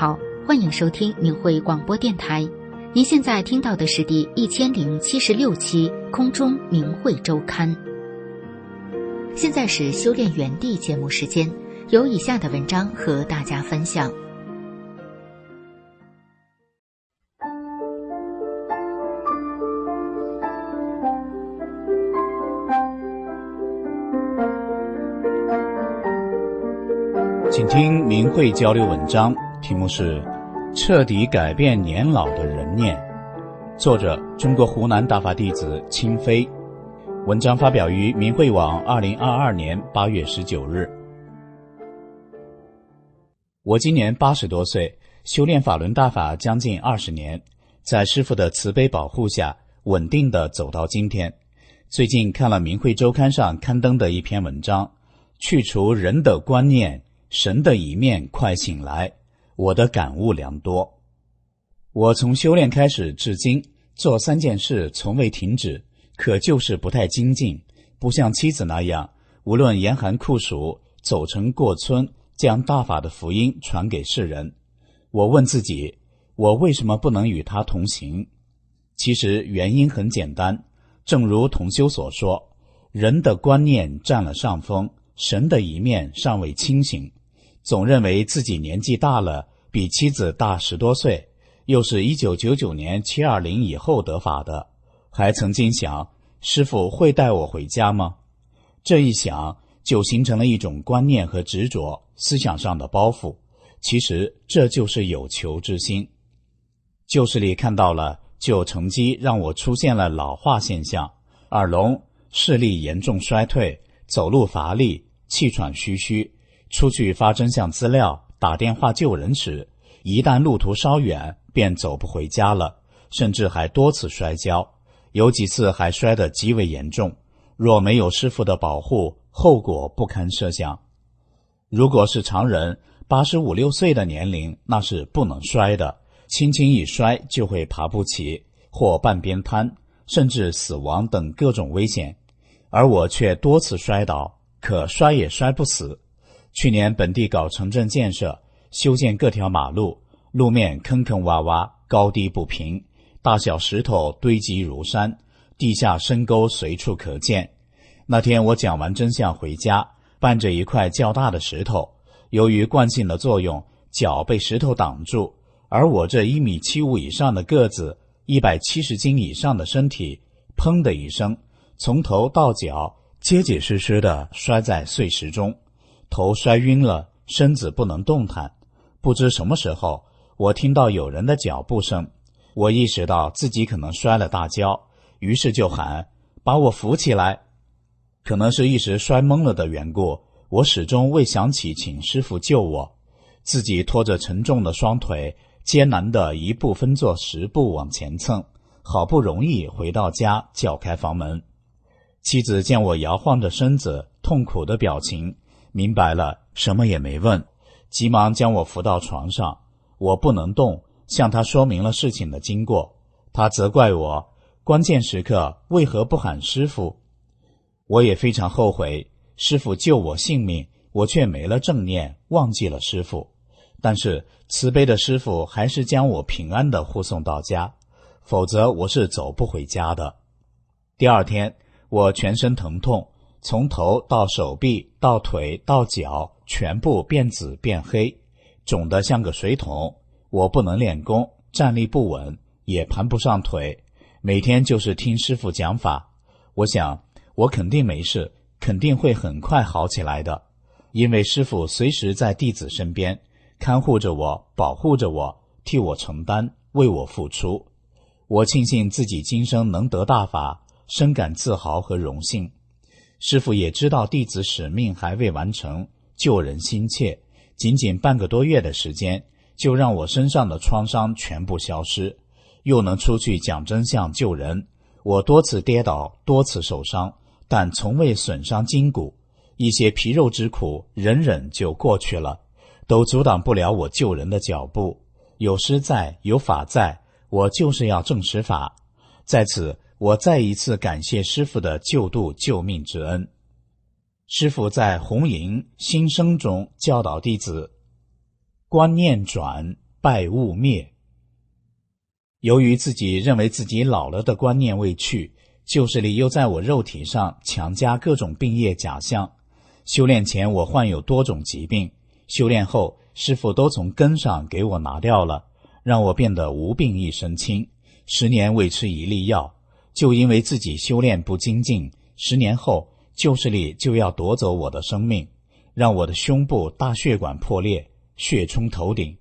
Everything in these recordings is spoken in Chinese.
好，欢迎收听明慧广播电台。您现在听到的是第一千零七十六期空中明慧周刊。现在是修炼园地节目时间，有以下的文章和大家分享。请听明慧交流文章。题目是：彻底改变年老的人念。作者：中国湖南大法弟子清飞。文章发表于明慧网，二零二二年八月十九日。我今年八十多岁，修炼法轮大法将近二十年，在师父的慈悲保护下，稳定的走到今天。最近看了明慧周刊上刊登的一篇文章，《去除人的观念，神的一面快醒来》。我的感悟良多，我从修炼开始至今，做三件事从未停止，可就是不太精进，不像妻子那样，无论严寒酷暑，走城过村，将大法的福音传给世人。我问自己，我为什么不能与他同行？其实原因很简单，正如同修所说，人的观念占了上风，神的一面尚未清醒，总认为自己年纪大了。比妻子大十多岁，又是一九九九年七二零以后得法的，还曾经想：师傅会带我回家吗？这一想就形成了一种观念和执着，思想上的包袱。其实这就是有求之心。旧势力看到了，就乘机让我出现了老化现象：耳聋、视力严重衰退、走路乏力、气喘吁吁，出去发真相资料。打电话救人时，一旦路途稍远，便走不回家了，甚至还多次摔跤，有几次还摔得极为严重。若没有师傅的保护，后果不堪设想。如果是常人，八十五六岁的年龄，那是不能摔的，轻轻一摔就会爬不起或半边瘫，甚至死亡等各种危险。而我却多次摔倒，可摔也摔不死。去年本地搞城镇建设，修建各条马路，路面坑坑洼洼，高低不平，大小石头堆积如山，地下深沟随处可见。那天我讲完真相回家，伴着一块较大的石头，由于惯性的作用，脚被石头挡住，而我这一米七五以上的个子，一百七十斤以上的身体，砰的一声，从头到脚结结实实的摔在碎石中。头摔晕了，身子不能动弹。不知什么时候，我听到有人的脚步声，我意识到自己可能摔了大跤，于是就喊：“把我扶起来！”可能是一时摔懵了的缘故，我始终未想起请师傅救我，自己拖着沉重的双腿，艰难的一步分作十步往前蹭，好不容易回到家，叫开房门。妻子见我摇晃着身子，痛苦的表情。明白了，什么也没问，急忙将我扶到床上。我不能动，向他说明了事情的经过。他责怪我关键时刻为何不喊师傅。我也非常后悔，师傅救我性命，我却没了正念，忘记了师傅。但是慈悲的师傅还是将我平安的护送到家，否则我是走不回家的。第二天，我全身疼痛。从头到手臂到腿到脚，全部变紫变黑，肿得像个水桶。我不能练功，站立不稳，也盘不上腿。每天就是听师傅讲法。我想，我肯定没事，肯定会很快好起来的，因为师傅随时在弟子身边看护着我，保护着我，替我承担，为我付出。我庆幸自己今生能得大法，深感自豪和荣幸。师傅也知道弟子使命还未完成，救人心切，仅仅半个多月的时间，就让我身上的创伤全部消失，又能出去讲真相救人。我多次跌倒，多次受伤，但从未损伤筋骨，一些皮肉之苦忍忍就过去了，都阻挡不了我救人的脚步。有师在，有法在，我就是要证实法。在此。我再一次感谢师傅的救度、救命之恩。师傅在《红营心声》中教导弟子：“观念转，拜物灭。”由于自己认为自己老了的观念未去，旧势力又在我肉体上强加各种病业假象。修炼前我患有多种疾病，修炼后师傅都从根上给我拿掉了，让我变得无病一身轻，十年未吃一粒药。就因为自己修炼不精进，十年后旧势力就要夺走我的生命，让我的胸部大血管破裂，血冲头顶。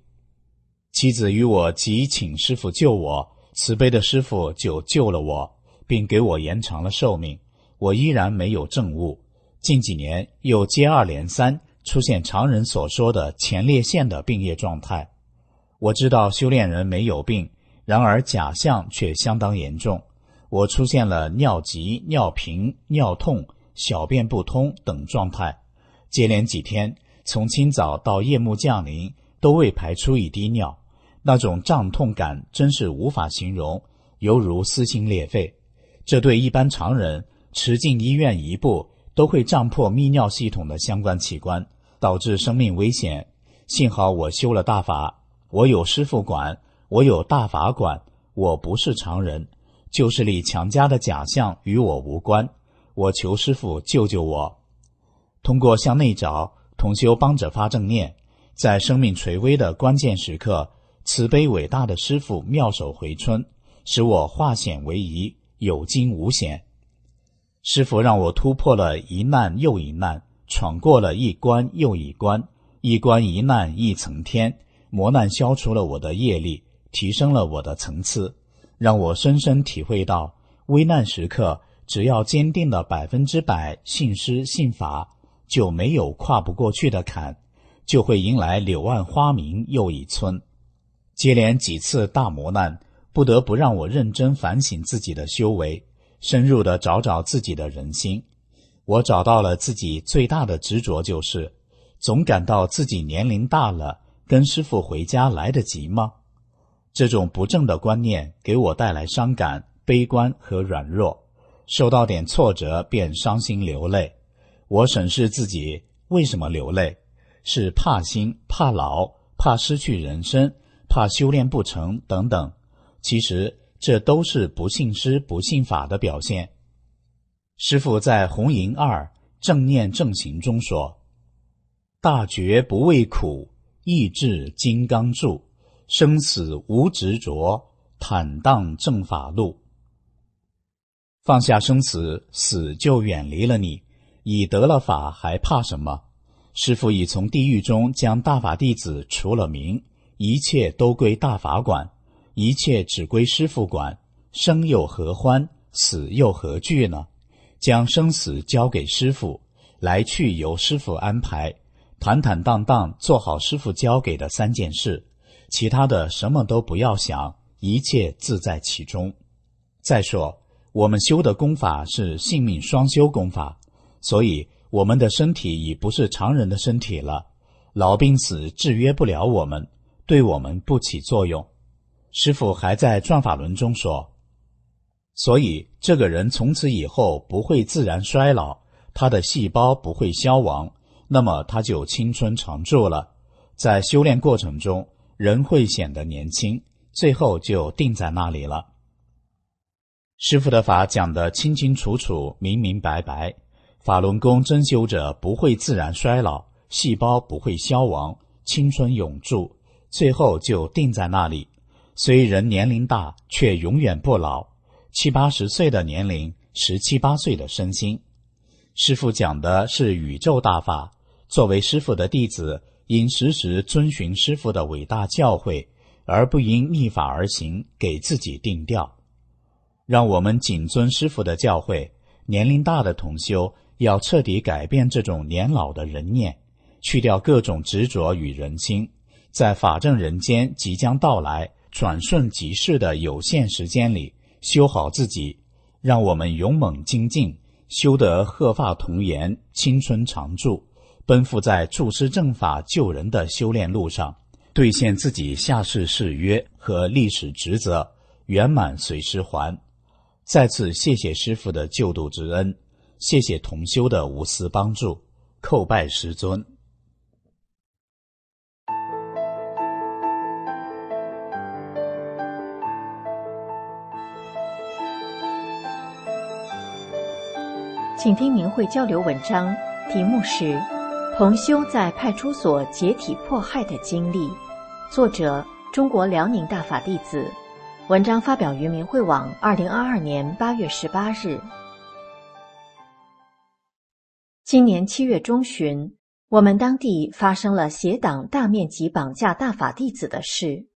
妻子与我急请师傅救我，慈悲的师傅就救了我，并给我延长了寿命。我依然没有证悟，近几年又接二连三出现常人所说的前列腺的病液状态。我知道修炼人没有病，然而假象却相当严重。我出现了尿急、尿频、尿痛、小便不通等状态，接连几天，从清早到夜幕降临都未排出一滴尿，那种胀痛感真是无法形容，犹如撕心裂肺。这对一般常人，迟进医院一步都会胀破泌尿系统的相关器官，导致生命危险。幸好我修了大法，我有师傅管，我有大法管，我不是常人。旧势力强加的假象与我无关，我求师傅救救我。通过向内找，同修帮着发正念，在生命垂危的关键时刻，慈悲伟大的师傅妙手回春，使我化险为夷，有惊无险。师傅让我突破了一难又一难，闯过了一关又一关，一关一难一层天，磨难消除了我的业力，提升了我的层次。让我深深体会到，危难时刻，只要坚定的百分之百信师信法，就没有跨不过去的坎，就会迎来柳暗花明又一村。接连几次大磨难，不得不让我认真反省自己的修为，深入的找找自己的人心。我找到了自己最大的执着，就是总感到自己年龄大了，跟师傅回家来得及吗？这种不正的观念给我带来伤感、悲观和软弱，受到点挫折便伤心流泪。我审视自己为什么流泪，是怕心、怕老、怕失去人生、怕修炼不成等等。其实这都是不信师、不信法的表现。师父在《红银二正念正行》中说：“大觉不畏苦，意志金刚柱生死无执着，坦荡正法路。放下生死，死就远离了你。已得了法，还怕什么？师傅已从地狱中将大法弟子除了名，一切都归大法管，一切只归师傅管。生又何欢，死又何惧呢？将生死交给师傅，来去由师傅安排，坦坦荡荡做好师傅交给的三件事。其他的什么都不要想，一切自在其中。再说，我们修的功法是性命双修功法，所以我们的身体已不是常人的身体了，老、病、死制约不了我们，对我们不起作用。师傅还在转法轮中说，所以这个人从此以后不会自然衰老，他的细胞不会消亡，那么他就青春常驻了。在修炼过程中。人会显得年轻，最后就定在那里了。师傅的法讲得清清楚楚、明明白白，法轮功真修者不会自然衰老，细胞不会消亡，青春永驻，最后就定在那里。虽人年龄大，却永远不老，七八十岁的年龄，十七八岁的身心。师傅讲的是宇宙大法，作为师傅的弟子。应时时遵循师傅的伟大教诲，而不应逆法而行，给自己定调。让我们谨遵师傅的教诲。年龄大的同修要彻底改变这种年老的人念，去掉各种执着与人心，在法正人间即将到来、转瞬即逝的有限时间里修好自己。让我们勇猛精进，修得鹤发童颜，青春常驻。奔赴在助师正法救人的修炼路上，兑现自己下世誓约和历史职责，圆满随时还。再次谢谢师傅的救度之恩，谢谢同修的无私帮助，叩拜师尊。请听明慧交流文章，题目是。同修在派出所解体迫害的经历，作者中国辽宁大法弟子，文章发表于明慧网，二零二二年八月十八日。今年七月中旬，我们当地发生了邪党大面积绑架大法弟子的事。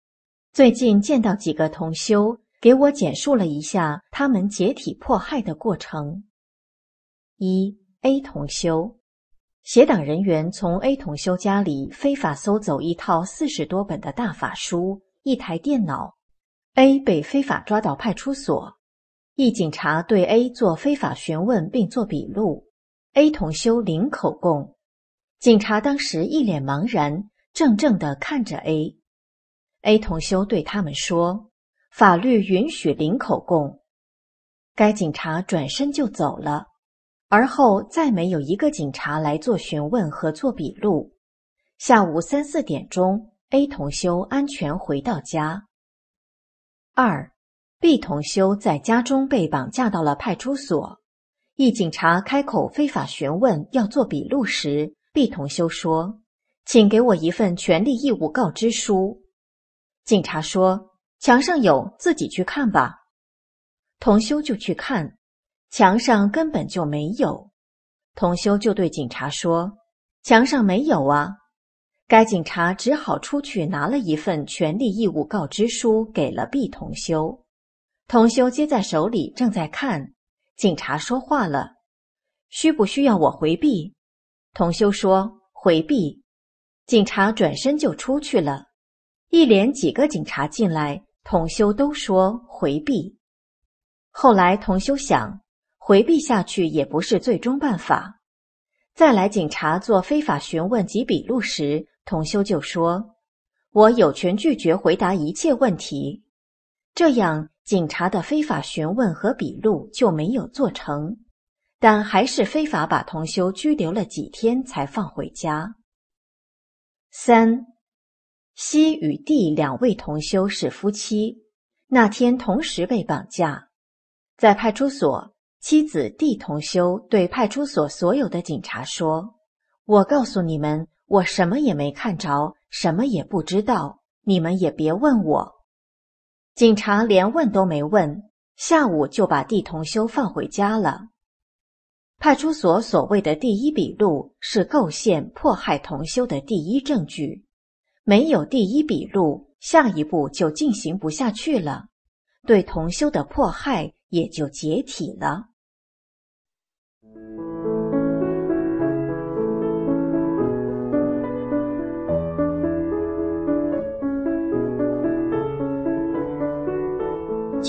最近见到几个同修，给我简述了一下他们解体迫害的过程。一 A 同修。协党人员从 A 同修家里非法搜走一套四十多本的大法书、一台电脑。A 被非法抓到派出所，一警察对 A 做非法询问并做笔录。A 同修零口供，警察当时一脸茫然，怔怔的看着 A。A 同修对他们说：“法律允许零口供。”该警察转身就走了。而后再没有一个警察来做询问和做笔录。下午三四点钟，A 同修安全回到家。二，B 同修在家中被绑架到了派出所。一警察开口非法询问要做笔录时，B 同修说：“请给我一份权利义务告知书。”警察说：“墙上有，自己去看吧。”同修就去看。墙上根本就没有，同修就对警察说：“墙上没有啊。”该警察只好出去拿了一份权利义务告知书给了毕同修，同修接在手里正在看，警察说话了：“需不需要我回避？”同修说：“回避。”警察转身就出去了。一连几个警察进来，同修都说回避。后来同修想。回避下去也不是最终办法。再来警察做非法询问及笔录时，同修就说：“我有权拒绝回答一切问题。”这样，警察的非法询问和笔录就没有做成，但还是非法把同修拘留了几天才放回家。三，西与弟两位同修是夫妻，那天同时被绑架，在派出所。妻子蒂同修对派出所所有的警察说：“我告诉你们，我什么也没看着，什么也不知道。你们也别问我。”警察连问都没问，下午就把地同修放回家了。派出所所谓的第一笔录是构陷迫害同修的第一证据，没有第一笔录，下一步就进行不下去了，对同修的迫害也就解体了。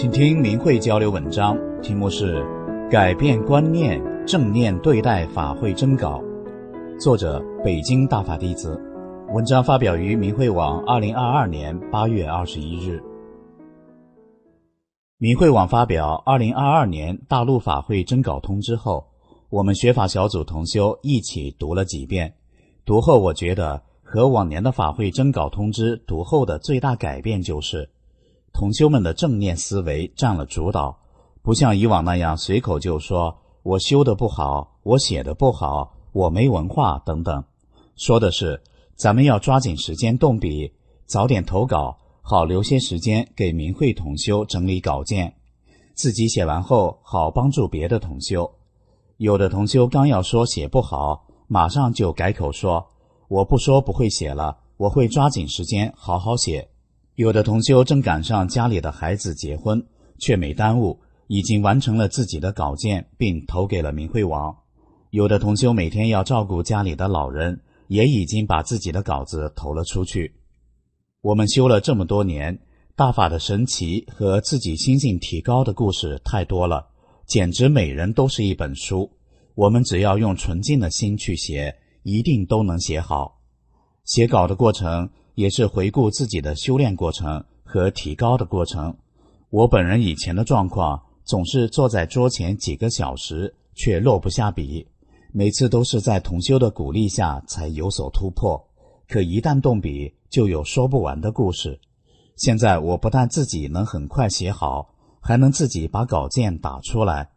请听明慧交流文章，题目是《改变观念，正念对待法会征稿》，作者北京大法弟子。文章发表于明慧网，二零二二年八月二十一日。明慧网发表二零二二年大陆法会征稿通知后，我们学法小组同修一起读了几遍。读后，我觉得和往年的法会征稿通知读后的最大改变就是。同修们的正念思维占了主导，不像以往那样随口就说“我修的不好，我写的不好，我没文化”等等。说的是，咱们要抓紧时间动笔，早点投稿，好留些时间给明慧同修整理稿件。自己写完后，好帮助别的同修。有的同修刚要说写不好，马上就改口说：“我不说不会写了，我会抓紧时间好好写。”有的同修正赶上家里的孩子结婚，却没耽误，已经完成了自己的稿件，并投给了明慧网。有的同修每天要照顾家里的老人，也已经把自己的稿子投了出去。我们修了这么多年，大法的神奇和自己心性提高的故事太多了，简直每人都是一本书。我们只要用纯净的心去写，一定都能写好。写稿的过程。也是回顾自己的修炼过程和提高的过程。我本人以前的状况，总是坐在桌前几个小时却落不下笔，每次都是在同修的鼓励下才有所突破。可一旦动笔，就有说不完的故事。现在我不但自己能很快写好，还能自己把稿件打出来。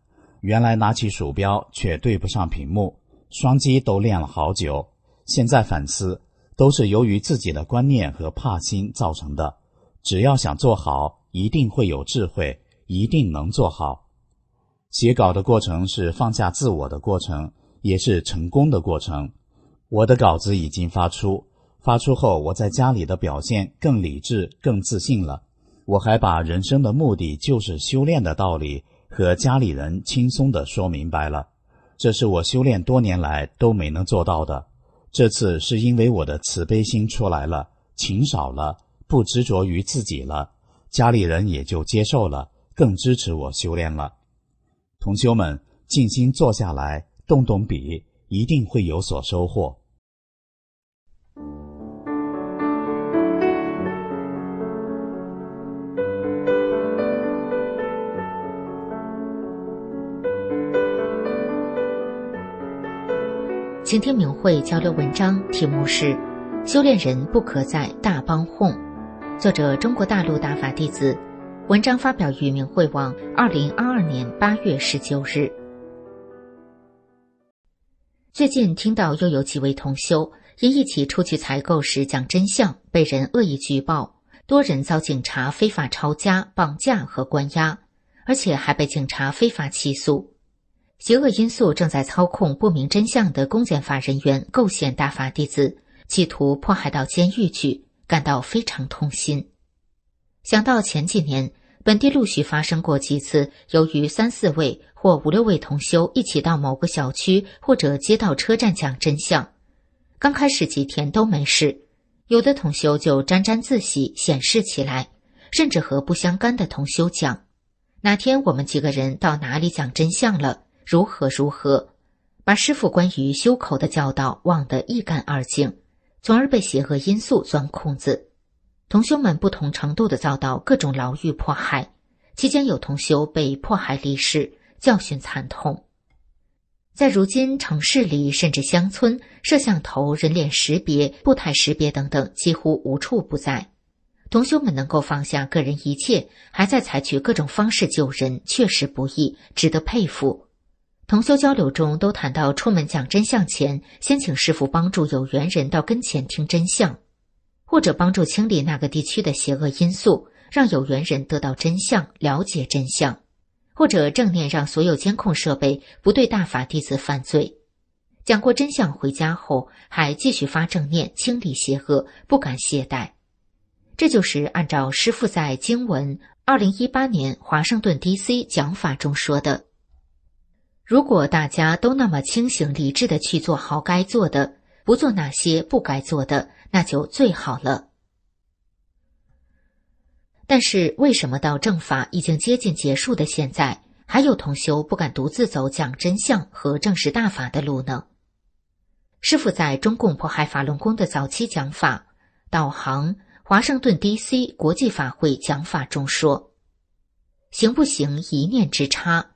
原来拿起鼠标却对不上屏幕，双击都练了好久。现在反思。都是由于自己的观念和怕心造成的。只要想做好，一定会有智慧，一定能做好。写稿的过程是放下自我的过程，也是成功的过程。我的稿子已经发出，发出后我在家里的表现更理智、更自信了。我还把人生的目的就是修炼的道理和家里人轻松的说明白了，这是我修炼多年来都没能做到的。这次是因为我的慈悲心出来了，情少了，不执着于自己了，家里人也就接受了，更支持我修炼了。同修们，静心坐下来，动动笔，一定会有所收获。请听明慧交流文章，题目是“修炼人不可在大邦混”。作者：中国大陆大法弟子。文章发表于明慧网，二零二二年八月十九日。最近听到又有几位同修因一起出去采购时讲真相，被人恶意举报，多人遭警察非法抄家、绑架和关押，而且还被警察非法起诉。邪恶因素正在操控不明真相的公检法人员构陷大法弟子，企图迫害到监狱去，感到非常痛心。想到前几年，本地陆续发生过几次，由于三四位或五六位同修一起到某个小区或者街道车站讲真相，刚开始几天都没事，有的同修就沾沾自喜，显示起来，甚至和不相干的同修讲：“哪天我们几个人到哪里讲真相了？”如何如何，把师傅关于修口的教导忘得一干二净，从而被邪恶因素钻空子。同修们不同程度的遭到各种牢狱迫害，期间有同修被迫害离世，教训惨痛。在如今城市里，甚至乡村，摄像头、人脸识别、步态识别等等几乎无处不在。同修们能够放下个人一切，还在采取各种方式救人，确实不易，值得佩服。同修交流中都谈到，出门讲真相前，先请师傅帮助有缘人到跟前听真相，或者帮助清理那个地区的邪恶因素，让有缘人得到真相、了解真相，或者正念让所有监控设备不对大法弟子犯罪。讲过真相回家后，还继续发正念清理邪恶，不敢懈怠。这就是按照师傅在经文二零一八年华盛顿 D.C. 讲法中说的。如果大家都那么清醒、理智的去做好该做的，不做那些不该做的，那就最好了。但是，为什么到政法已经接近结束的现在，还有同修不敢独自走讲真相和正实大法的路呢？师傅在中共迫害法轮功的早期讲法、导航华盛顿 D.C. 国际法会讲法中说：“行不行，一念之差。”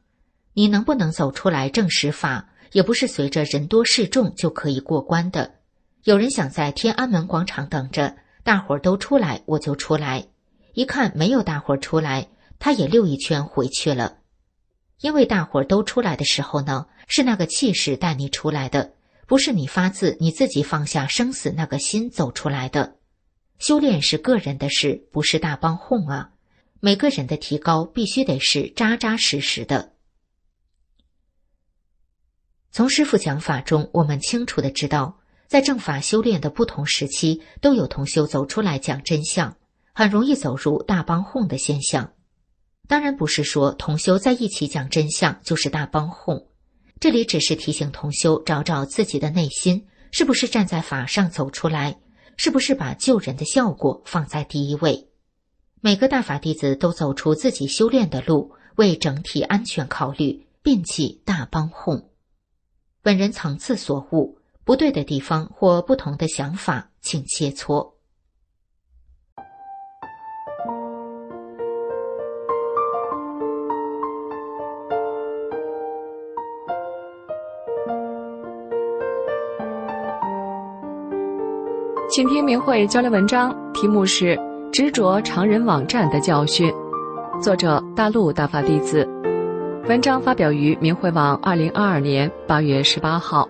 你能不能走出来正十法，也不是随着人多势众就可以过关的。有人想在天安门广场等着，大伙儿都出来我就出来。一看没有大伙儿出来，他也溜一圈回去了。因为大伙儿都出来的时候呢，是那个气势带你出来的，不是你发自你自己放下生死那个心走出来的。修炼是个人的事，不是大帮哄啊。每个人的提高必须得是扎扎实实的。从师父讲法中，我们清楚的知道，在正法修炼的不同时期，都有同修走出来讲真相，很容易走入大帮哄的现象。当然，不是说同修在一起讲真相就是大帮哄，这里只是提醒同修找找自己的内心，是不是站在法上走出来，是不是把救人的效果放在第一位。每个大法弟子都走出自己修炼的路，为整体安全考虑，摒弃大帮哄。本人层次所悟不对的地方或不同的想法，请切磋。请听明慧交流文章，题目是《执着常人网站的教训》，作者大陆大法弟子。文章发表于明慧网，二零二二年八月十八号。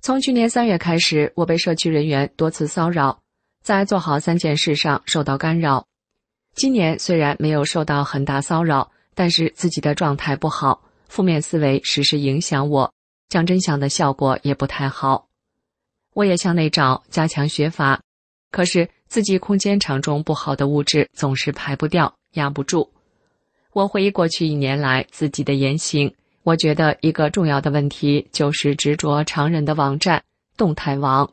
从去年三月开始，我被社区人员多次骚扰，在做好三件事上受到干扰。今年虽然没有受到很大骚扰，但是自己的状态不好，负面思维时时影响我，讲真相的效果也不太好。我也向内找，加强学法，可是自己空间场中不好的物质总是排不掉，压不住。我回忆过去一年来自己的言行，我觉得一个重要的问题就是执着常人的网站动态网，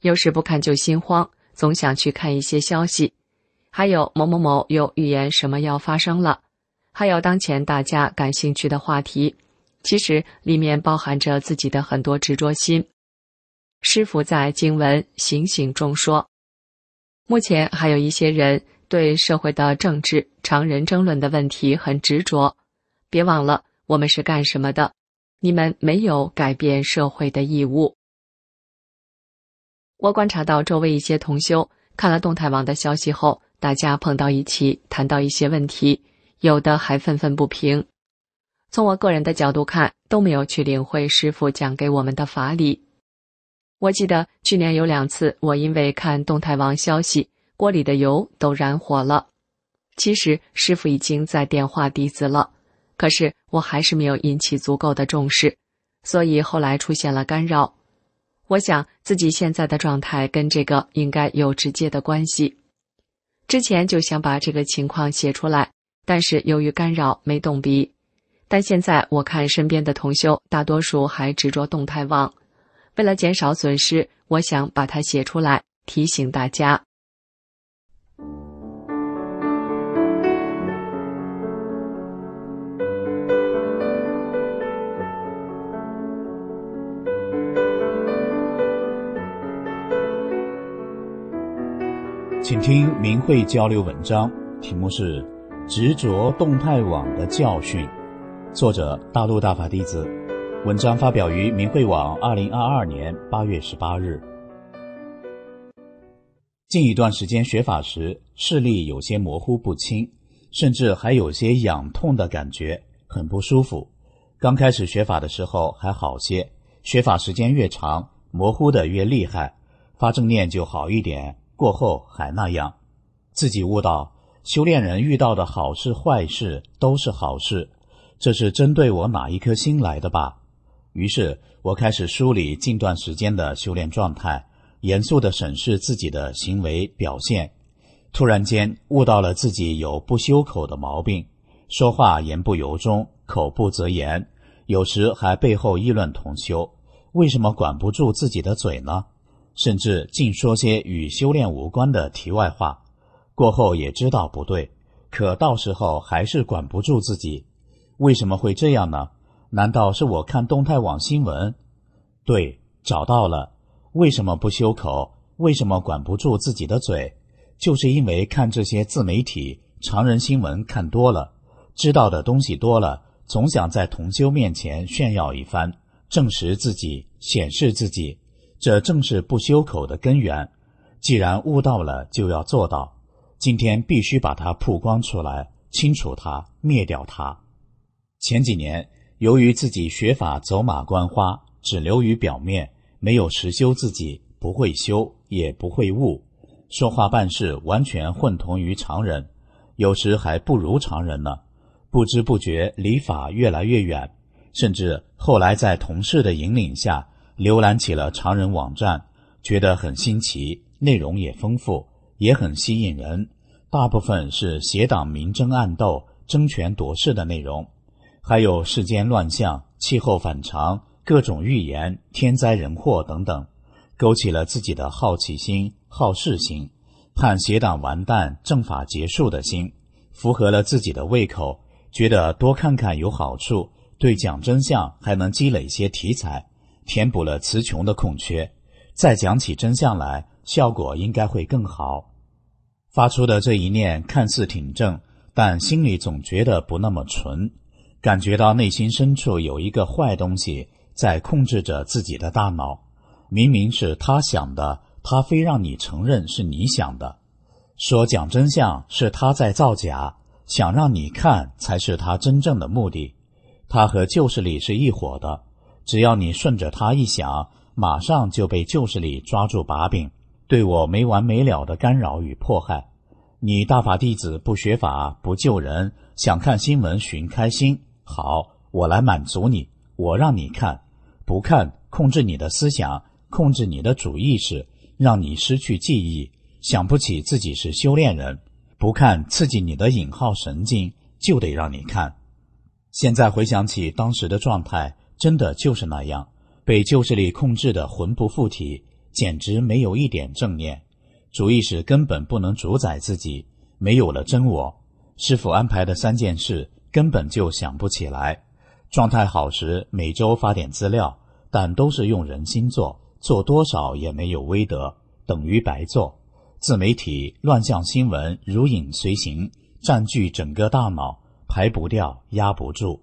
有时不看就心慌，总想去看一些消息。还有某某某又预言什么要发生了，还有当前大家感兴趣的话题，其实里面包含着自己的很多执着心。师傅在经文行醒》中说，目前还有一些人。对社会的政治、常人争论的问题很执着。别忘了，我们是干什么的？你们没有改变社会的义务。我观察到周围一些同修看了动态网的消息后，大家碰到一起谈到一些问题，有的还愤愤不平。从我个人的角度看，都没有去领会师傅讲给我们的法理。我记得去年有两次，我因为看动态网消息。锅里的油都燃火了。其实师傅已经在电话弟子了，可是我还是没有引起足够的重视，所以后来出现了干扰。我想自己现在的状态跟这个应该有直接的关系。之前就想把这个情况写出来，但是由于干扰没动笔。但现在我看身边的同修大多数还执着动态网，为了减少损失，我想把它写出来，提醒大家。请听明慧交流文章，题目是《执着动态网的教训》，作者大陆大法弟子。文章发表于明慧网，二零二二年八月十八日。近一段时间学法时，视力有些模糊不清，甚至还有些痒痛的感觉，很不舒服。刚开始学法的时候还好些，学法时间越长，模糊的越厉害，发正念就好一点。过后还那样，自己悟到，修炼人遇到的好事坏事都是好事，这是针对我哪一颗心来的吧？于是我开始梳理近段时间的修炼状态，严肃地审视自己的行为表现。突然间悟到了自己有不修口的毛病，说话言不由衷，口不择言，有时还背后议论同修。为什么管不住自己的嘴呢？甚至竟说些与修炼无关的题外话，过后也知道不对，可到时候还是管不住自己。为什么会这样呢？难道是我看动态网新闻？对，找到了。为什么不修口？为什么管不住自己的嘴？就是因为看这些自媒体、常人新闻看多了，知道的东西多了，总想在同修面前炫耀一番，证实自己，显示自己。这正是不修口的根源。既然悟到了，就要做到。今天必须把它曝光出来，清除它，灭掉它。前几年，由于自己学法走马观花，只留于表面，没有实修，自己不会修，也不会悟，说话办事完全混同于常人，有时还不如常人呢。不知不觉离法越来越远，甚至后来在同事的引领下。浏览起了常人网站，觉得很新奇，内容也丰富，也很吸引人。大部分是邪党明争暗斗、争权夺势的内容，还有世间乱象、气候反常、各种预言、天灾人祸等等，勾起了自己的好奇心、好事心，盼邪党完蛋、政法结束的心，符合了自己的胃口，觉得多看看有好处，对讲真相还能积累些题材。填补了词穷的空缺，再讲起真相来，效果应该会更好。发出的这一念看似挺正，但心里总觉得不那么纯，感觉到内心深处有一个坏东西在控制着自己的大脑。明明是他想的，他非让你承认是你想的，说讲真相是他在造假，想让你看才是他真正的目的，他和旧势力是一伙的。只要你顺着他一想，马上就被旧势力抓住把柄，对我没完没了的干扰与迫害。你大法弟子不学法不救人，想看新闻寻开心，好，我来满足你，我让你看。不看，控制你的思想，控制你的主意识，让你失去记忆，想不起自己是修炼人。不看，刺激你的“引号”神经，就得让你看。现在回想起当时的状态。真的就是那样，被旧势力控制的魂不附体，简直没有一点正念，主意识根本不能主宰自己，没有了真我。师傅安排的三件事根本就想不起来。状态好时每周发点资料，但都是用人心做，做多少也没有微德，等于白做。自媒体乱象新闻如影随形，占据整个大脑，排不掉，压不住。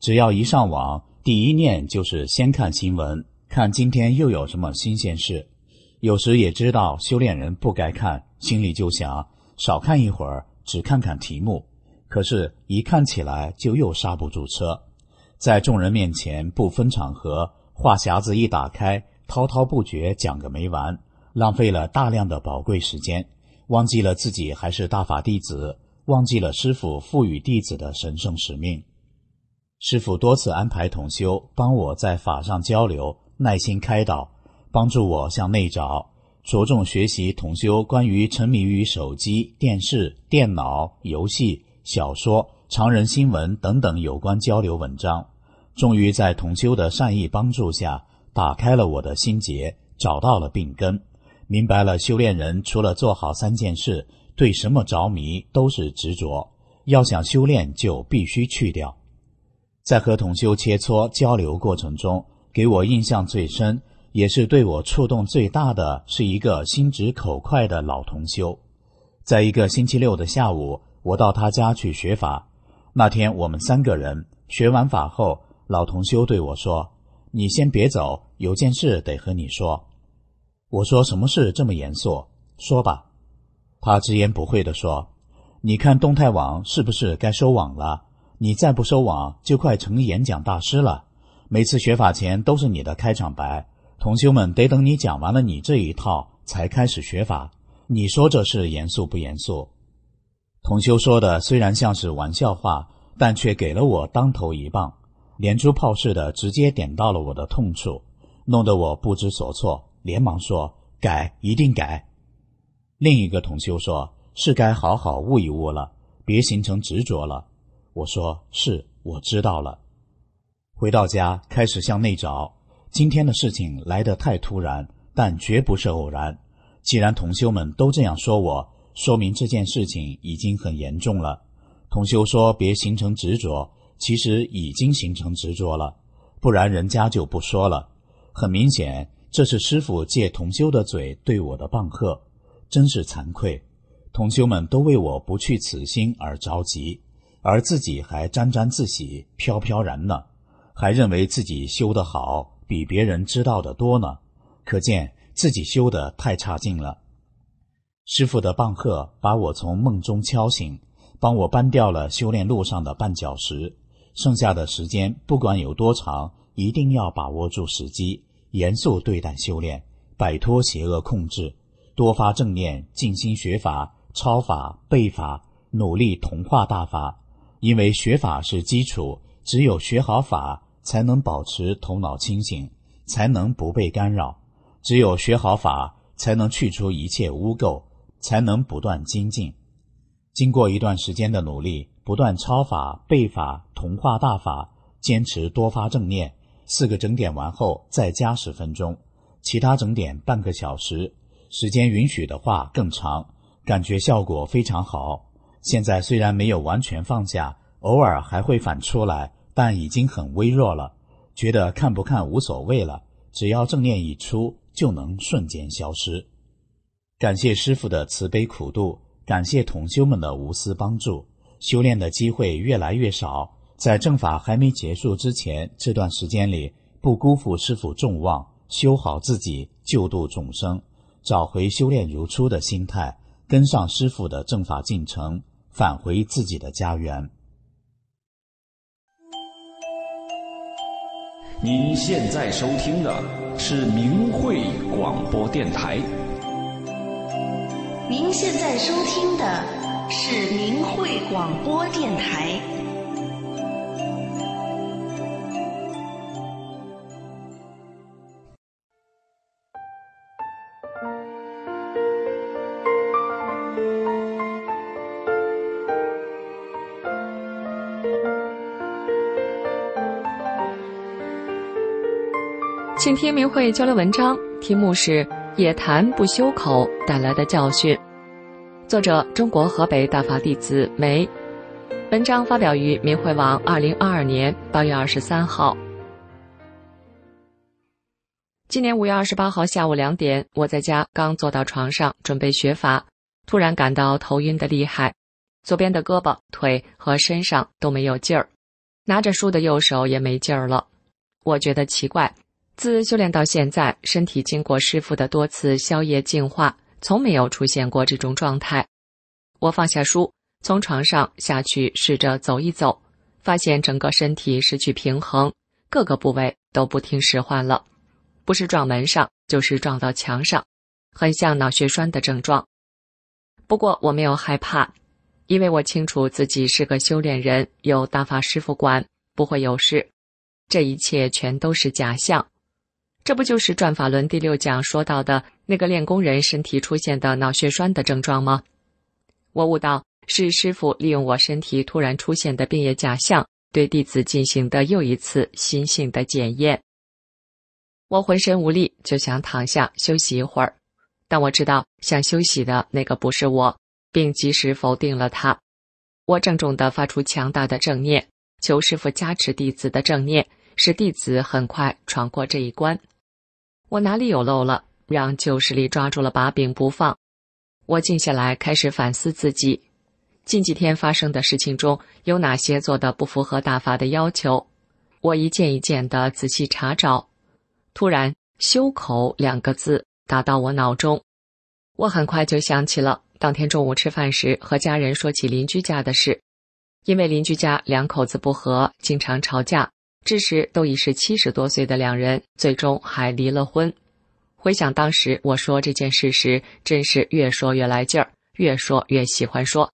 只要一上网。第一念就是先看新闻，看今天又有什么新鲜事。有时也知道修炼人不该看，心里就想少看一会儿，只看看题目。可是，一看起来就又刹不住车，在众人面前不分场合，话匣子一打开，滔滔不绝，讲个没完，浪费了大量的宝贵时间，忘记了自己还是大法弟子，忘记了师傅赋予弟子的神圣使命。师傅多次安排同修帮我在法上交流，耐心开导，帮助我向内找，着重学习同修关于沉迷于手机、电视、电脑、游戏、小说、常人新闻等等有关交流文章。终于在同修的善意帮助下，打开了我的心结，找到了病根，明白了修炼人除了做好三件事，对什么着迷都是执着，要想修炼就必须去掉。在和同修切磋交流过程中，给我印象最深，也是对我触动最大的，是一个心直口快的老同修。在一个星期六的下午，我到他家去学法。那天我们三个人学完法后，老同修对我说：“你先别走，有件事得和你说。”我说：“什么事这么严肃？说吧。”他直言不讳的说：“你看动态网是不是该收网了？”你再不收网，就快成演讲大师了。每次学法前都是你的开场白，同修们得等你讲完了你这一套才开始学法。你说这事严肃不严肃？同修说的虽然像是玩笑话，但却给了我当头一棒，连珠炮似的直接点到了我的痛处，弄得我不知所措，连忙说改，一定改。另一个同修说，是该好好悟一悟了，别形成执着了。我说：“是，我知道了。”回到家，开始向内找。今天的事情来得太突然，但绝不是偶然。既然同修们都这样说我，说明这件事情已经很严重了。同修说：“别形成执着。”其实已经形成执着了，不然人家就不说了。很明显，这是师傅借同修的嘴对我的棒喝，真是惭愧。同修们都为我不去此心而着急。而自己还沾沾自喜、飘飘然呢，还认为自己修得好，比别人知道的多呢。可见自己修的太差劲了。师傅的棒喝把我从梦中敲醒，帮我搬掉了修炼路上的绊脚石。剩下的时间不管有多长，一定要把握住时机，严肃对待修炼，摆脱邪恶控制，多发正念，静心学法、抄法、背法，努力同化大法。因为学法是基础，只有学好法，才能保持头脑清醒，才能不被干扰；只有学好法，才能去除一切污垢，才能不断精进。经过一段时间的努力，不断抄法、背法、同化大法，坚持多发正念。四个整点完后再加十分钟，其他整点半个小时，时间允许的话更长。感觉效果非常好。现在虽然没有完全放下，偶尔还会反出来，但已经很微弱了。觉得看不看无所谓了，只要正念一出，就能瞬间消失。感谢师傅的慈悲苦度，感谢同修们的无私帮助。修炼的机会越来越少，在正法还没结束之前这段时间里，不辜负师傅众望，修好自己，救度众生，找回修炼如初的心态，跟上师傅的正法进程。返回自己的家园。您现在收听的是明慧广播电台。您现在收听的是明慧广播电台。请听明慧交流文章，题目是《野谈不休口带来的教训》，作者中国河北大法弟子梅，文章发表于明慧网二零二二年八月二十三号。今年五月二十八号下午两点，我在家刚坐到床上准备学法，突然感到头晕的厉害，左边的胳膊、腿和身上都没有劲儿，拿着书的右手也没劲儿了，我觉得奇怪。自修炼到现在，身体经过师傅的多次宵夜净化，从没有出现过这种状态。我放下书，从床上下去试着走一走，发现整个身体失去平衡，各个部位都不听使唤了，不是撞门上，就是撞到墙上，很像脑血栓的症状。不过我没有害怕，因为我清楚自己是个修炼人，有大法师傅管，不会有事。这一切全都是假象。这不就是转法轮第六讲说到的那个练功人身体出现的脑血栓的症状吗？我悟道是师傅利用我身体突然出现的病也假象，对弟子进行的又一次心性的检验。我浑身无力，就想躺下休息一会儿，但我知道想休息的那个不是我，并及时否定了他。我郑重地发出强大的正念，求师傅加持弟子的正念，使弟子很快闯过这一关。我哪里有漏了，让旧势力抓住了把柄不放。我静下来开始反思自己，近几天发生的事情中有哪些做的不符合大法的要求？我一件一件的仔细查找，突然“修口”两个字打到我脑中，我很快就想起了当天中午吃饭时和家人说起邻居家的事，因为邻居家两口子不和，经常吵架。这时都已是七十多岁的两人，最终还离了婚。回想当时我说这件事时，真是越说越来劲儿，越说越喜欢说，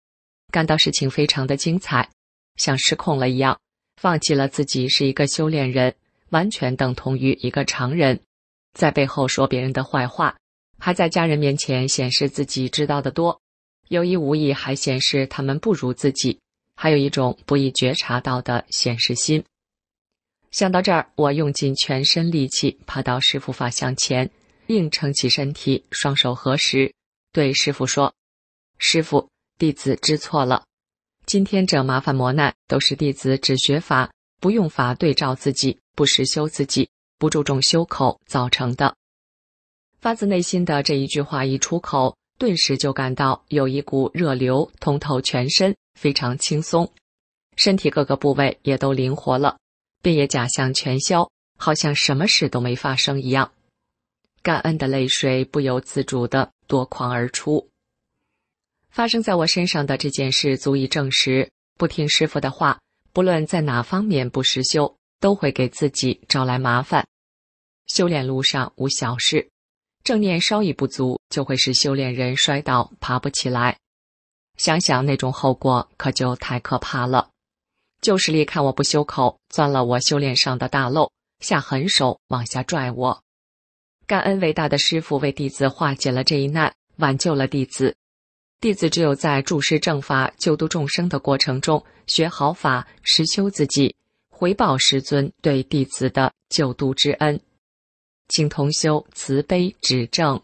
感到事情非常的精彩，像失控了一样，放弃了自己是一个修炼人，完全等同于一个常人，在背后说别人的坏话，还在家人面前显示自己知道的多，有意无意还显示他们不如自己，还有一种不易觉察到的显示心。想到这儿，我用尽全身力气爬到师傅法向前，硬撑起身体，双手合十，对师傅说：“师傅，弟子知错了。今天这麻烦磨难，都是弟子只学法不用法对照自己，不实修自己，不注重修口造成的。”发自内心的这一句话一出口，顿时就感到有一股热流通透全身，非常轻松，身体各个部位也都灵活了。便也假象全消，好像什么事都没发生一样。感恩的泪水不由自主的夺眶而出。发生在我身上的这件事足以证实：不听师傅的话，不论在哪方面不实修，都会给自己招来麻烦。修炼路上无小事，正念稍一不足，就会使修炼人摔倒爬不起来。想想那种后果，可就太可怕了。旧势力看我不休口，钻了我修炼上的大漏，下狠手往下拽我。感恩伟大的师傅为弟子化解了这一难，挽救了弟子。弟子只有在注释正法、救度众生的过程中，学好法、实修自己，回报师尊对弟子的救度之恩。请同修慈悲指正。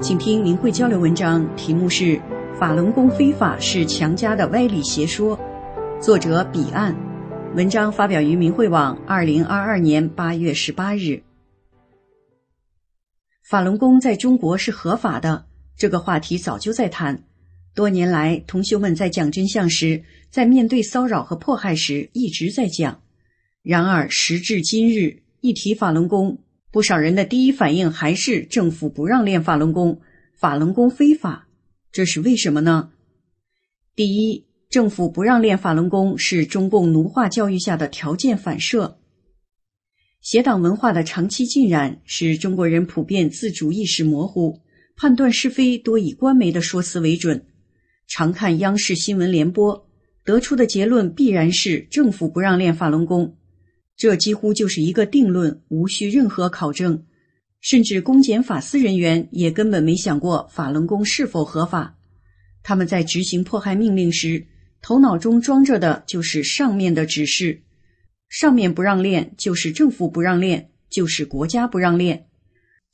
请听明慧交流文章，题目是《法轮功非法是强加的歪理邪说》，作者彼岸，文章发表于明慧网，二零二二年八月十八日。法轮功在中国是合法的，这个话题早就在谈，多年来，同学们在讲真相时，在面对骚扰和迫害时一直在讲。然而，时至今日，一提法轮功，不少人的第一反应还是政府不让练法轮功，法轮功非法，这是为什么呢？第一，政府不让练法轮功是中共奴化教育下的条件反射，邪党文化的长期浸染使中国人普遍自主意识模糊，判断是非多以官媒的说辞为准，常看央视新闻联播，得出的结论必然是政府不让练法轮功。这几乎就是一个定论，无需任何考证。甚至公检法司人员也根本没想过法轮功是否合法。他们在执行迫害命令时，头脑中装着的就是上面的指示：上面不让练，就是政府不让练，就是国家不让练。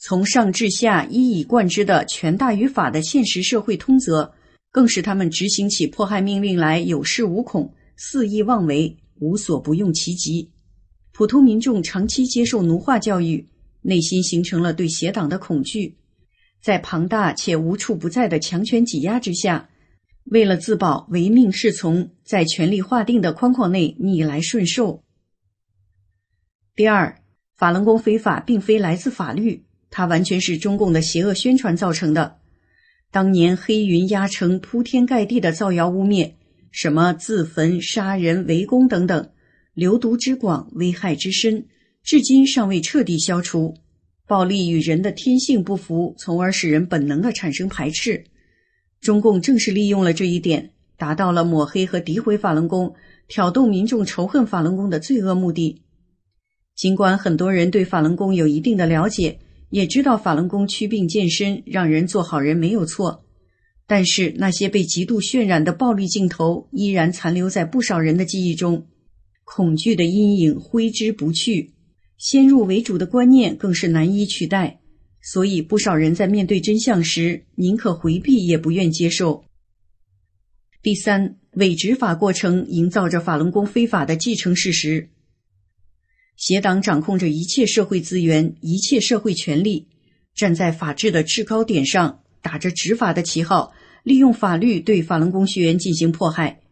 从上至下一以贯之的权大于法的现实社会通则，更使他们执行起迫害命令来有恃无恐、肆意妄为、无所不用其极。普通民众长期接受奴化教育，内心形成了对邪党的恐惧，在庞大且无处不在的强权挤压之下，为了自保唯命是从，在权力划定的框框内逆来顺受。第二，法轮功非法并非来自法律，它完全是中共的邪恶宣传造成的。当年黑云压城、铺天盖地的造谣污蔑，什么自焚、杀人、围攻等等。流毒之广，危害之深，至今尚未彻底消除。暴力与人的天性不符，从而使人本能的产生排斥。中共正是利用了这一点，达到了抹黑和诋毁法轮功、挑动民众仇恨法轮功的罪恶目的。尽管很多人对法轮功有一定的了解，也知道法轮功祛病健身、让人做好人没有错，但是那些被极度渲染的暴力镜头依然残留在不少人的记忆中。恐惧的阴影挥之不去，先入为主的观念更是难以取代，所以不少人在面对真相时，宁可回避也不愿接受。第三，伪执法过程营造着法轮功非法的继承事实。邪党掌控着一切社会资源，一切社会权利，站在法治的制高点上，打着执法的旗号，利用法律对法轮功学员进行迫害。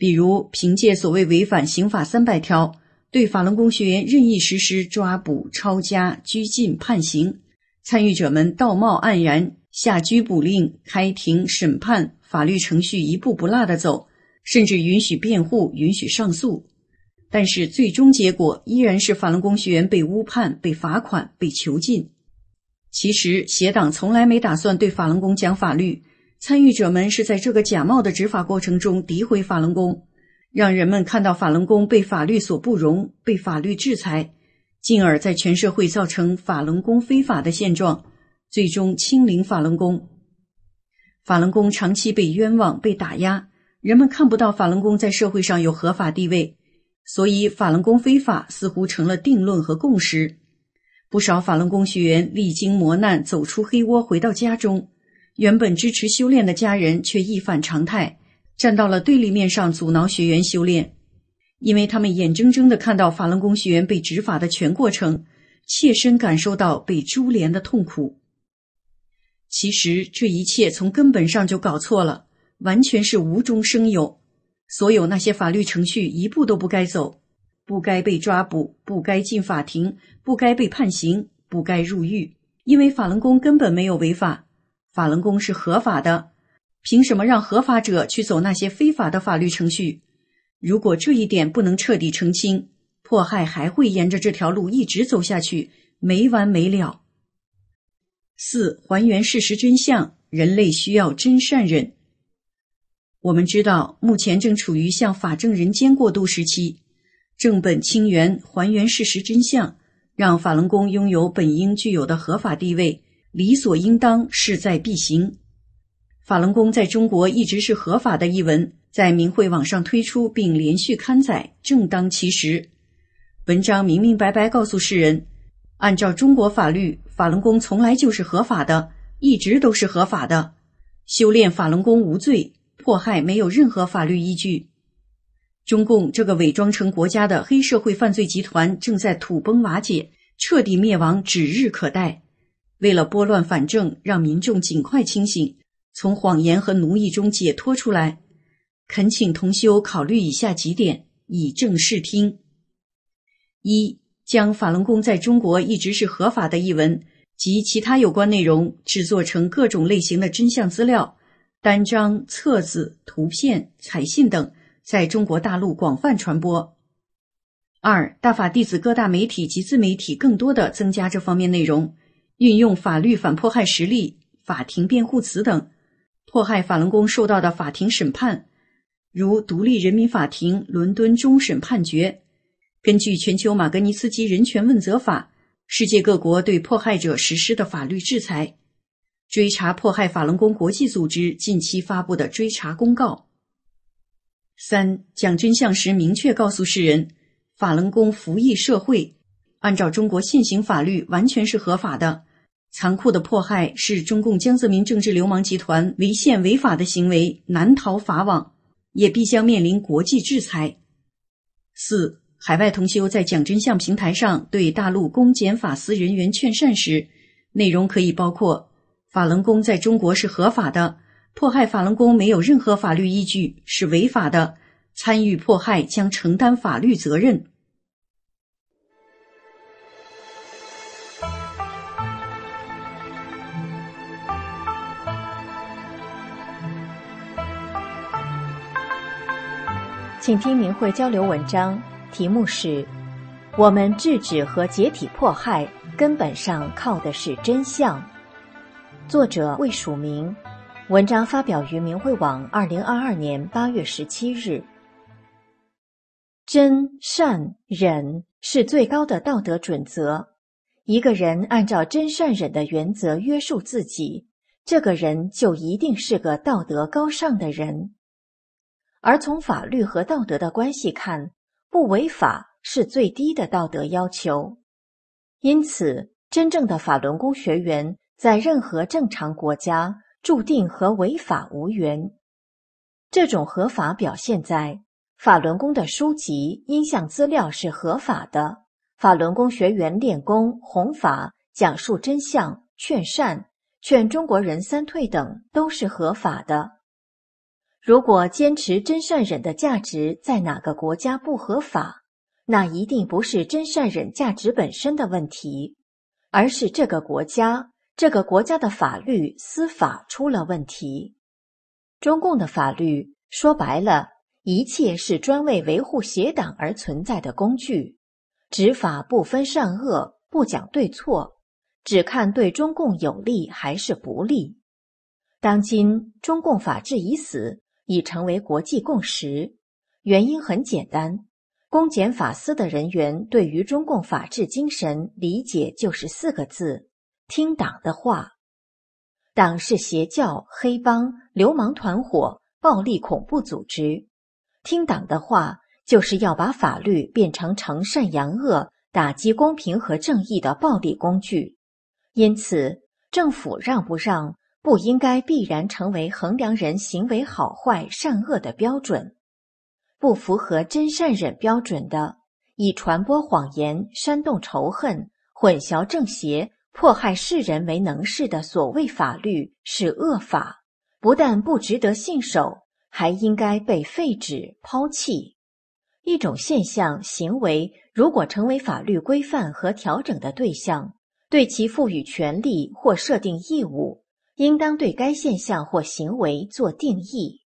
比如，凭借所谓违反刑法三百条，对法轮功学员任意实施抓捕、抄家、拘禁、判刑，参与者们道貌岸然，下拘捕令、开庭审判，法律程序一步不落的走，甚至允许辩护、允许上诉，但是最终结果依然是法轮功学员被误判、被罚款、被囚禁。其实，邪党从来没打算对法轮功讲法律。参与者们是在这个假冒的执法过程中诋毁法轮功，让人们看到法轮功被法律所不容、被法律制裁，进而在全社会造成法轮功非法的现状，最终清零法轮功。法轮功长期被冤枉、被打压，人们看不到法轮功在社会上有合法地位，所以法轮功非法似乎成了定论和共识。不少法轮功学员历经磨难，走出黑窝，回到家中。原本支持修炼的家人却一反常态，站到了对立面上阻挠学员修炼，因为他们眼睁睁地看到法轮功学员被执法的全过程，切身感受到被株连的痛苦。其实这一切从根本上就搞错了，完全是无中生有。所有那些法律程序一步都不该走，不该被抓捕，不该进法庭，不该被判刑，不该入狱，因为法轮功根本没有违法。法轮功是合法的，凭什么让合法者去走那些非法的法律程序？如果这一点不能彻底澄清，迫害还会沿着这条路一直走下去，没完没了。四、还原事实真相，人类需要真善忍。我们知道，目前正处于向法正人间过渡时期，正本清源，还原事实真相，让法轮功拥有本应具有的合法地位。理所应当，势在必行。法轮功在中国一直是合法的。一文在明慧网上推出并连续刊载，正当其时。文章明明白白告诉世人：按照中国法律，法轮功从来就是合法的，一直都是合法的。修炼法轮功无罪，迫害没有任何法律依据。中共这个伪装成国家的黑社会犯罪集团正在土崩瓦解，彻底灭亡指日可待。为了拨乱反正，让民众尽快清醒，从谎言和奴役中解脱出来，恳请同修考虑以下几点，以正视听：一、将法轮功在中国一直是合法的译文及其他有关内容制作成各种类型的真相资料，单张、册子、图片、彩信等，在中国大陆广泛传播；二、大法弟子各大媒体及自媒体更多的增加这方面内容。运用法律反迫害实例、法庭辩护词等，迫害法轮功受到的法庭审判，如独立人民法庭伦敦终审判决；根据全球马格尼斯基人权问责法，世界各国对迫害者实施的法律制裁；追查迫害法轮功国际组织近期发布的追查公告。三讲真相时，明确告诉世人，法轮功服役社会，按照中国现行法律完全是合法的。残酷的迫害是中共江泽民政治流氓集团违宪违法的行为，难逃法网，也必将面临国际制裁。四海外同修在讲真相平台上对大陆公检法司人员劝善时，内容可以包括：法轮功在中国是合法的，迫害法轮功没有任何法律依据，是违法的，参与迫害将承担法律责任。请听明慧交流文章，题目是“我们制止和解体迫害根本上靠的是真相”。作者魏署名，文章发表于明慧网，二零二二年八月十七日。真、善、忍是最高的道德准则。一个人按照真、善、忍的原则约束自己，这个人就一定是个道德高尚的人。而从法律和道德的关系看，不违法是最低的道德要求。因此，真正的法轮功学员在任何正常国家注定和违法无缘。这种合法表现在法轮功的书籍、音像资料是合法的，法轮功学员练功、弘法、讲述真相、劝善、劝中国人三退等都是合法的。如果坚持真善忍的价值在哪个国家不合法，那一定不是真善忍价值本身的问题，而是这个国家、这个国家的法律司法出了问题。中共的法律说白了，一切是专为维护邪党而存在的工具，执法不分善恶，不讲对错，只看对中共有利还是不利。当今中共法治已死。已成为国际共识。原因很简单，公检法司的人员对于中共法治精神理解就是四个字：听党的话。党是邪教、黑帮、流氓团伙、暴力恐怖组织。听党的话，就是要把法律变成惩善扬恶、打击公平和正义的暴力工具。因此，政府让不让？不应该必然成为衡量人行为好坏善恶的标准。不符合真善忍标准的，以传播谎言、煽动仇恨、混淆正邪、迫害世人为能事的所谓法律是恶法，不但不值得信守，还应该被废止、抛弃。一种现象、行为如果成为法律规范和调整的对象，对其赋予权利或设定义务。应当对该现象或行为做定义，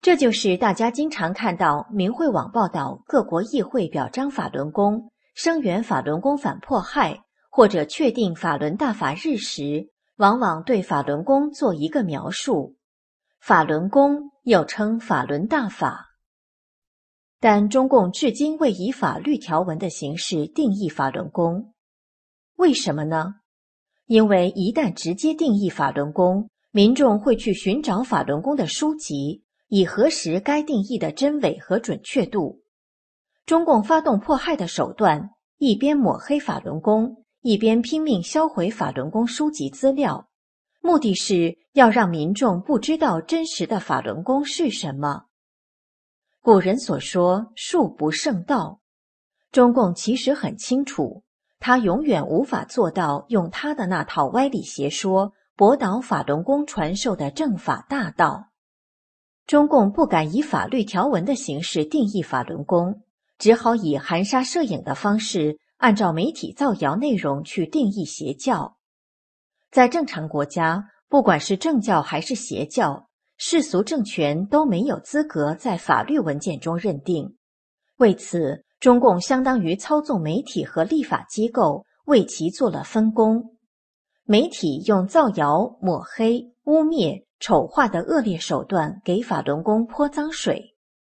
这就是大家经常看到明慧网报道各国议会表彰法轮功、声援法轮功反迫害，或者确定法轮大法日时，往往对法轮功做一个描述。法轮功又称法轮大法，但中共至今未以法律条文的形式定义法轮功，为什么呢？因为一旦直接定义法轮功，民众会去寻找法轮功的书籍，以核实该定义的真伪和准确度。中共发动迫害的手段，一边抹黑法轮功，一边拼命销毁法轮功书籍资料，目的是要让民众不知道真实的法轮功是什么。古人所说“术不胜道”，中共其实很清楚。他永远无法做到用他的那套歪理邪说驳倒法轮功传授的正法大道。中共不敢以法律条文的形式定义法轮功，只好以含沙射影的方式，按照媒体造谣内容去定义邪教。在正常国家，不管是正教还是邪教，世俗政权都没有资格在法律文件中认定。为此。中共相当于操纵媒体和立法机构，为其做了分工。媒体用造谣、抹黑、污蔑、丑化的恶劣手段给法轮功泼脏水，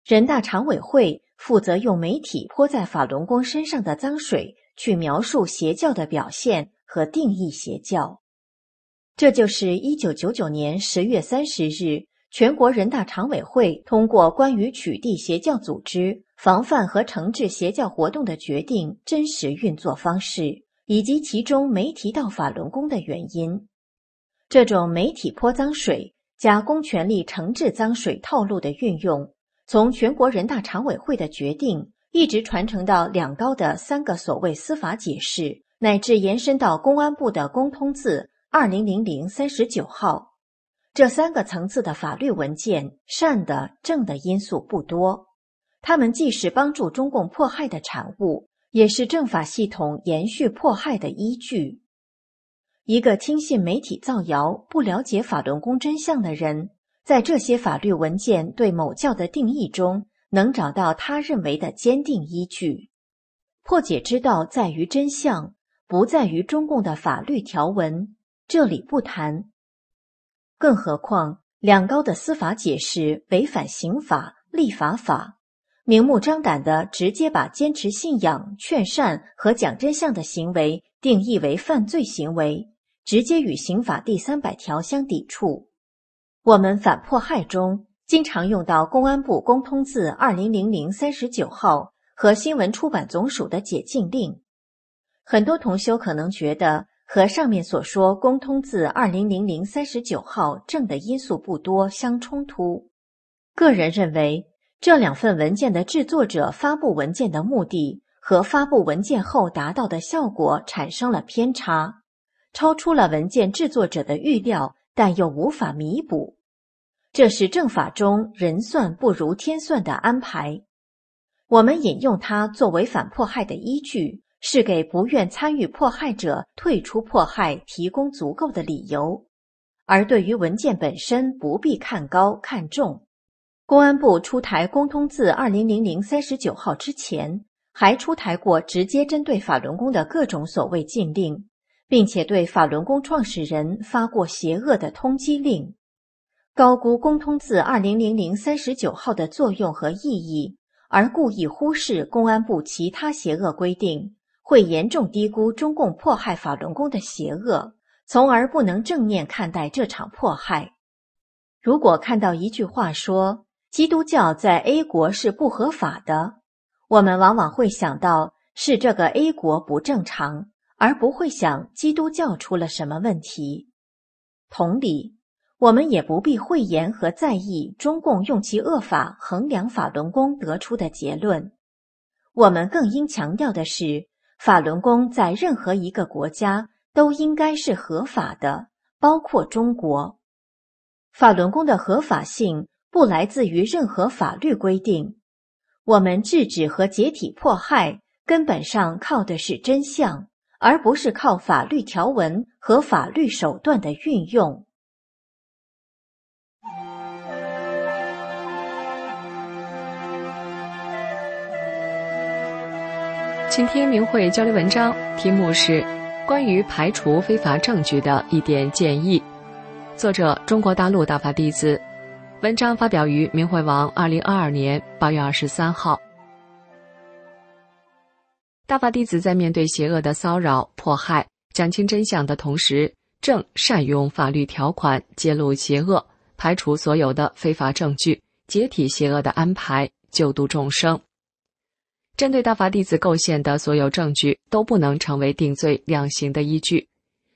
人大常委会负责用媒体泼在法轮功身上的脏水去描述邪教的表现和定义邪教。这就是一九九九年十月三十日全国人大常委会通过关于取缔邪教组织。防范和惩治邪教活动的决定真实运作方式，以及其中没提到法轮功的原因，这种媒体泼脏水加公权力惩治脏水套路的运用，从全国人大常委会的决定一直传承到两高的三个所谓司法解释，乃至延伸到公安部的公通字二零零零三十九号，这三个层次的法律文件，善的正的因素不多。他们既是帮助中共迫害的产物，也是政法系统延续迫害的依据。一个听信媒体造谣、不了解法轮功真相的人，在这些法律文件对某教的定义中，能找到他认为的坚定依据。破解之道在于真相，不在于中共的法律条文。这里不谈。更何况，两高的司法解释违反刑法、立法法。明目张胆的直接把坚持信仰、劝善和讲真相的行为定义为犯罪行为，直接与刑法第三百条相抵触。我们反迫害中经常用到公安部公通字二零零零三十九号和新闻出版总署的解禁令。很多同修可能觉得和上面所说公通字二零零零三十九号正的因素不多相冲突。个人认为。这两份文件的制作者发布文件的目的和发布文件后达到的效果产生了偏差，超出了文件制作者的预料，但又无法弥补。这是政法中“人算不如天算”的安排。我们引用它作为反迫害的依据，是给不愿参与迫害者退出迫害提供足够的理由，而对于文件本身不必看高看重。公安部出台公通字二零零零三十九号之前，还出台过直接针对法轮功的各种所谓禁令，并且对法轮功创始人发过邪恶的通缉令。高估公通字二零零零三十九号的作用和意义，而故意忽视公安部其他邪恶规定，会严重低估中共迫害法轮功的邪恶，从而不能正面看待这场迫害。如果看到一句话说，基督教在 A 国是不合法的，我们往往会想到是这个 A 国不正常，而不会想基督教出了什么问题。同理，我们也不必讳言和在意中共用其恶法衡量法轮功得出的结论。我们更应强调的是，法轮功在任何一个国家都应该是合法的，包括中国。法轮功的合法性。不来自于任何法律规定。我们制止和解体迫害，根本上靠的是真相，而不是靠法律条文和法律手段的运用。请听明慧交流文章，题目是《关于排除非法证据的一点建议》，作者中国大陆大法弟子。文章发表于明慧网，二零二二年八月二十三号。大法弟子在面对邪恶的骚扰、迫害、讲清真相的同时，正善用法律条款揭露邪恶，排除所有的非法证据，解体邪恶的安排，救度众生。针对大法弟子构陷的所有证据都不能成为定罪量刑的依据，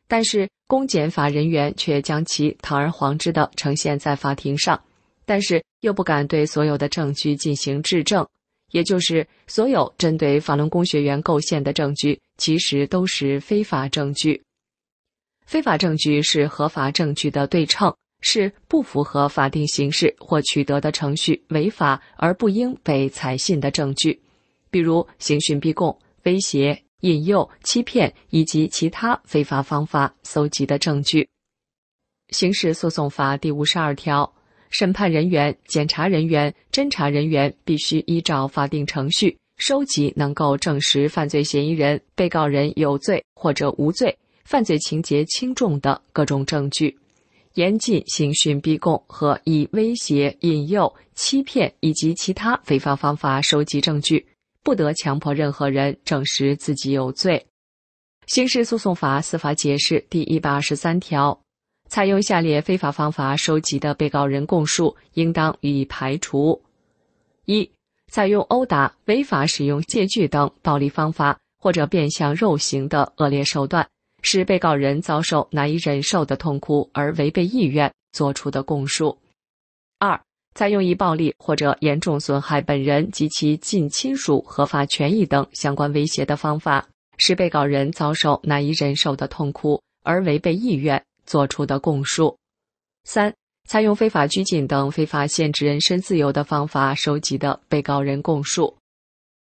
但是公检法人员却将其堂而皇之的呈现在法庭上。但是又不敢对所有的证据进行质证，也就是所有针对法轮功学员构陷的证据，其实都是非法证据。非法证据是合法证据的对称，是不符合法定形式或取得的程序违法而不应被采信的证据，比如刑讯逼供、威胁、引诱、欺骗以及其他非法方法搜集的证据。《刑事诉讼法》第五十二条。审判人员、检察人员、侦查人员必须依照法定程序收集能够证实犯罪嫌疑人、被告人有罪或者无罪、犯罪情节轻重的各种证据，严禁刑讯逼供和以威胁、引诱、欺骗以及其他非法方法收集证据，不得强迫任何人证实自己有罪。《刑事诉讼法司法解释》第一百二十三条。采用下列非法方法收集的被告人供述，应当予以排除：一、采用殴打、违法使用借据等暴力方法，或者变相肉刑的恶劣手段，使被告人遭受难以忍受的痛苦而违背意愿作出的供述；二、采用以暴力或者严重损害本人及其近亲属合法权益等相关威胁的方法，使被告人遭受难以忍受的痛苦而违背意愿。作出的供述；三、采用非法拘禁等非法限制人身自由的方法收集的被告人供述；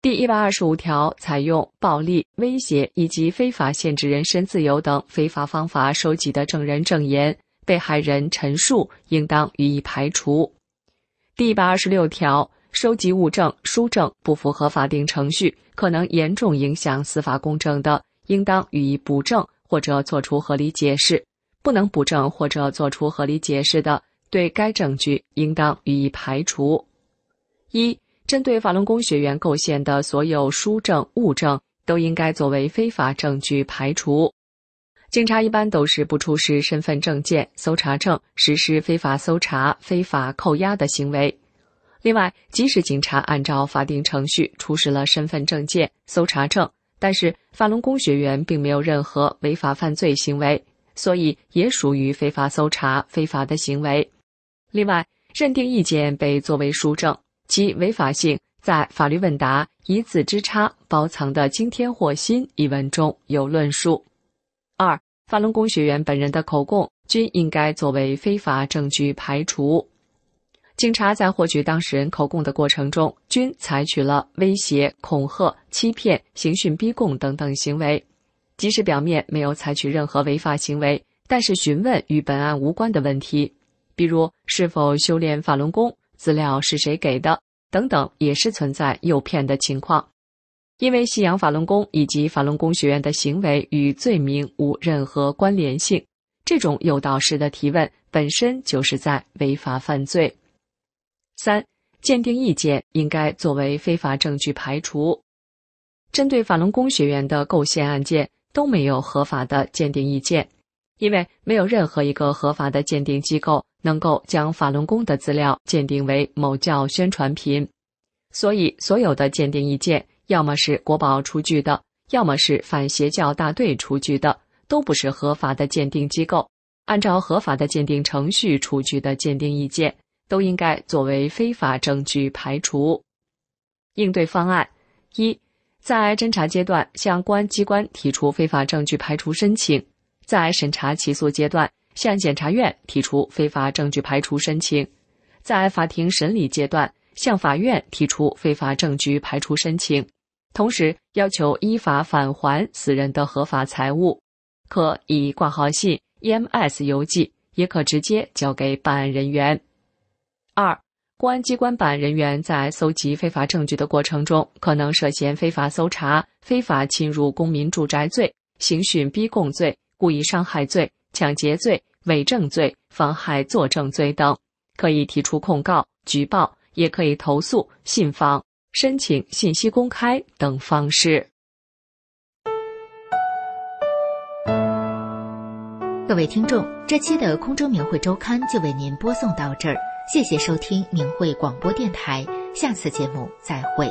第一百二十五条，采用暴力、威胁以及非法限制人身自由等非法方法收集的证人证言、被害人陈述，应当予以排除。第一百二十六条，收集物证、书证不符合法定程序，可能严重影响司法公正的，应当予以补正或者作出合理解释。不能补正或者作出合理解释的，对该证据应当予以排除。一，针对法轮功学员构陷的所有书证、物证，都应该作为非法证据排除。警察一般都是不出示身份证件、搜查证，实施非法搜查、非法扣押的行为。另外，即使警察按照法定程序出示了身份证件、搜查证，但是法轮功学员并没有任何违法犯罪行为。所以也属于非法搜查、非法的行为。另外，认定意见被作为书证，其违法性在《法律问答：一字之差包藏的惊天祸心》一文中有论述。二，法轮功学员本人的口供均应该作为非法证据排除。警察在获取当事人口供的过程中，均采取了威胁、恐吓、欺骗、刑讯逼供等等行为。即使表面没有采取任何违法行为，但是询问与本案无关的问题，比如是否修炼法轮功、资料是谁给的等等，也是存在诱骗的情况。因为西洋法轮功以及法轮功学院的行为与罪名无任何关联性，这种诱导式的提问本身就是在违法犯罪。三、鉴定意见应该作为非法证据排除。针对法轮功学员的构陷案件。都没有合法的鉴定意见，因为没有任何一个合法的鉴定机构能够将法轮功的资料鉴定为某教宣传品，所以所有的鉴定意见，要么是国宝出具的，要么是反邪教大队出具的，都不是合法的鉴定机构。按照合法的鉴定程序出具的鉴定意见，都应该作为非法证据排除。应对方案一。在侦查阶段向公安机关提出非法证据排除申请，在审查起诉阶段向检察院提出非法证据排除申请，在法庭审理阶段向法院提出非法证据排除申请，同时要求依法返还死人的合法财物，可以挂号信、EMS 邮寄，也可直接交给办案人员。二。公安机关办案人员在搜集非法证据的过程中，可能涉嫌非法搜查、非法侵入公民住宅罪、刑讯逼供罪、故意伤害罪、抢劫罪、伪证罪、妨害作证罪等，可以提出控告、举报，也可以投诉、信访、申请信息公开等方式。各位听众，这期的空中名汇周刊就为您播送到这儿。谢谢收听明慧广播电台，下次节目再会。